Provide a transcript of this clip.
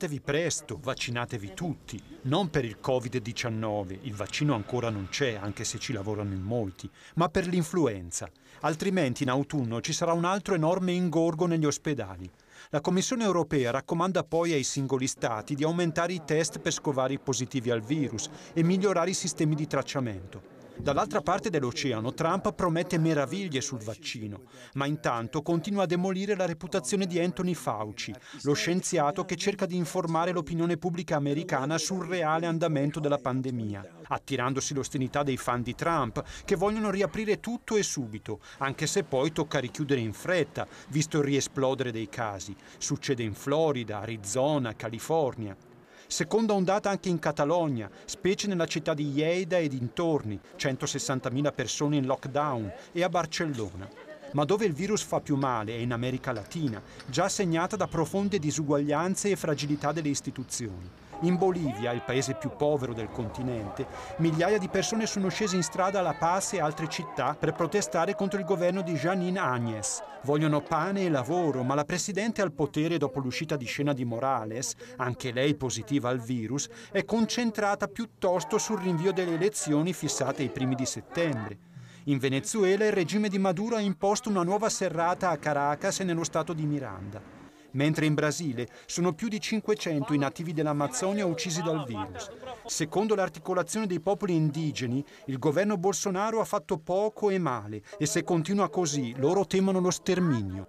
Vaccinatevi presto, vaccinatevi tutti, non per il Covid-19, il vaccino ancora non c'è, anche se ci lavorano in molti, ma per l'influenza, altrimenti in autunno ci sarà un altro enorme ingorgo negli ospedali. La Commissione europea raccomanda poi ai singoli Stati di aumentare i test per scovare i positivi al virus e migliorare i sistemi di tracciamento. Dall'altra parte dell'oceano Trump promette meraviglie sul vaccino, ma intanto continua a demolire la reputazione di Anthony Fauci, lo scienziato che cerca di informare l'opinione pubblica americana sul reale andamento della pandemia, attirandosi l'ostinità dei fan di Trump che vogliono riaprire tutto e subito, anche se poi tocca richiudere in fretta, visto il riesplodere dei casi. Succede in Florida, Arizona, California. Seconda ondata anche in Catalogna, specie nella città di Lleida e dintorni, 160.000 persone in lockdown, e a Barcellona ma dove il virus fa più male è in America Latina, già segnata da profonde disuguaglianze e fragilità delle istituzioni. In Bolivia, il paese più povero del continente, migliaia di persone sono scese in strada a La Paz e altre città per protestare contro il governo di Janine Agnes. Vogliono pane e lavoro, ma la Presidente al potere dopo l'uscita di scena di Morales, anche lei positiva al virus, è concentrata piuttosto sul rinvio delle elezioni fissate ai primi di settembre. In Venezuela il regime di Maduro ha imposto una nuova serrata a Caracas e nello stato di Miranda mentre in Brasile sono più di 500 i nativi dell'Amazzonia uccisi dal virus. Secondo l'articolazione dei popoli indigeni, il governo Bolsonaro ha fatto poco e male e se continua così loro temono lo sterminio.